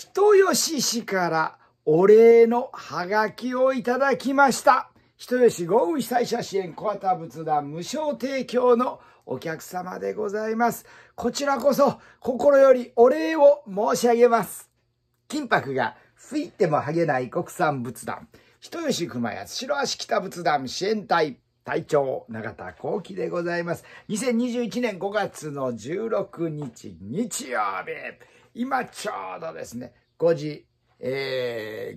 人吉氏からお礼のハガキをいただきました。人吉豪雨被災者支援小型仏壇無償提供のお客様でございます。こちらこそ心よりお礼を申し上げます。金箔が吹いても剥げない国産仏壇。人吉熊谷白足北仏壇支援隊隊長永田幸喜でございます。2021年5月の16日日曜日。今ちょうどですね、5時、えー、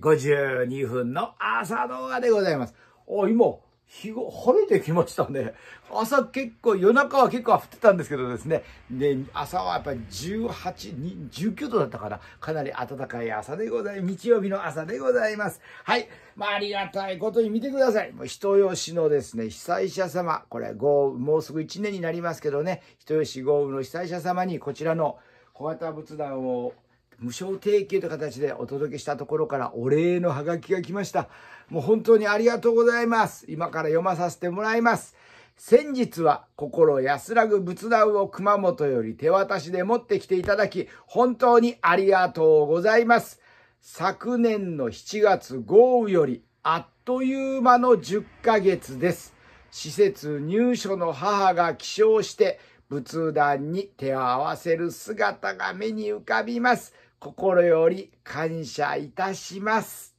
52分の朝動画でございます。お、今、日が晴れてきましたね。朝結構、夜中は結構降ってたんですけどですね。で、朝はやっぱり18、19度だったから、かなり暖かい朝でございます。日曜日の朝でございます。はい。まあ、ありがたいことに見てください。もう人吉のですね、被災者様、これ豪雨、もうすぐ1年になりますけどね、人吉豪雨の被災者様にこちらの小型仏壇を無償提供という形でお届けしたところからお礼のハガキが来ました。もう本当にありがとうございます。今から読まさせてもらいます。先日は心安らぐ仏壇を熊本より手渡しで持ってきていただき、本当にありがとうございます。昨年の7月豪雨よりあっという間の10ヶ月です。施設入所の母が起床して仏壇に手を合わせる姿が目に浮かびます。心より感謝いたします。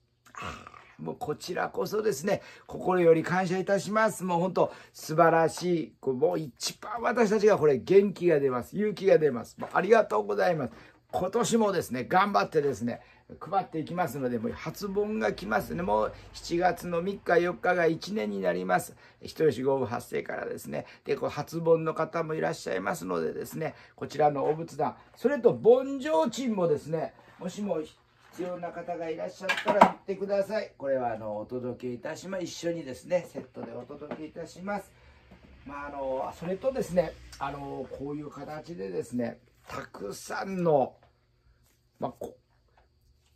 もうこちらこそですね、心より感謝いたします。もう本当素晴らしい。もう一番私たちがこれ元気が出ます。勇気が出ます。もうありがとうございます。今年もですね、頑張ってですね、配っていきますので、もう発本が来ますね。もう7月の3日、4日が1年になります。人吉豪雨発生からですね。で、こう発本の方もいらっしゃいますのでですね、こちらのお仏壇、それと盆上鎮もですね、もしも必要な方がいらっしゃったら言ってください。これはあのお届けいたします。一緒にですね、セットでお届けいたします。まあ、あの、それとですね、あの、こういう形でですね、たくさんの、まあ、こ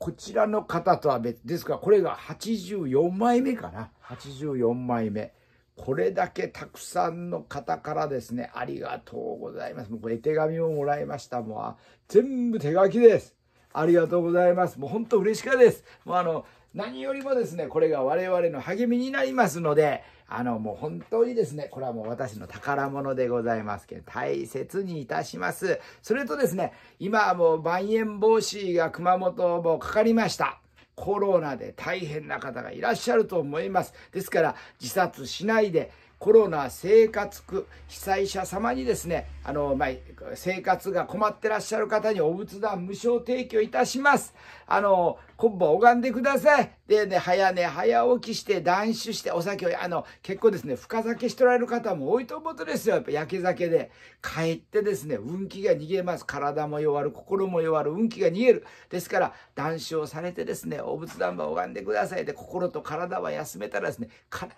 こちらの方とは別ですからこれが84枚目かな84枚目これだけたくさんの方からですねありがとうございますもうこれ手紙をもらいましたもう全部手書きですありがとうございますもう本当嬉しかですもうあの何よりもですね、これが我々の励みになりますので、あの、もう本当にですね、これはもう私の宝物でございますけど、大切にいたします。それとですね、今もうまん延防止が熊本もかかりました。コロナで大変な方がいらっしゃると思います。ですから、自殺しないで、コロナ生活苦、被災者様にですね、あの、まあ、生活が困ってらっしゃる方にお仏壇無償提供いたします。あの、こん拝んでください。でね、早寝、早起きして、断酒して、お酒を、あの、結構ですね、深酒しとられる方も多いと思うとですよ。やっぱ焼け酒で。帰ってですね、運気が逃げます。体も弱る、心も弱る、運気が逃げる。ですから、断酒をされてですね、お仏壇場を拝んでください。で、心と体は休めたらですね、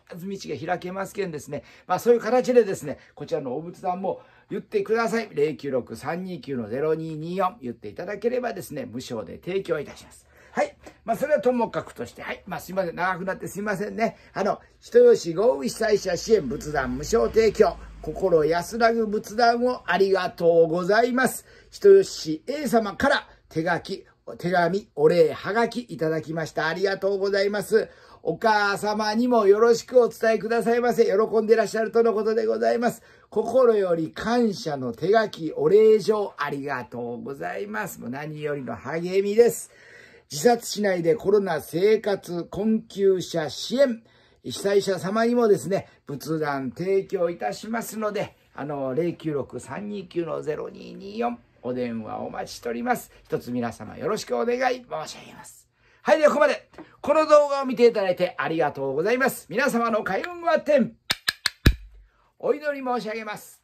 必ず道が開けますけんですね。まあ、そういう形でですね、こちらのお仏壇も、言ってください。096-329-0224言っていただければですね、無償で提供いたします。はい。まあ、それはともかくとして、はい。まあ、すいません。長くなってすいませんね。あの、人吉豪雨被災者支援仏壇無償提供、心安らぐ仏壇をありがとうございます。人吉 A 様から手書き、手紙、お礼、はがきいただきました。ありがとうございます。お母様にもよろしくお伝えくださいませ。喜んでいらっしゃるとのことでございます。心より感謝の手書き、お礼状、ありがとうございます。もう何よりの励みです。自殺しないでコロナ生活困窮者支援、被災者様にもですね、仏壇提供いたしますので、あの、096-329-0224お電話お待ちしております。一つ皆様よろしくお願い申し上げます。はい、ではここまで。この動画を見ていただいてありがとうございます。皆様の開運は天。お祈り申し上げます。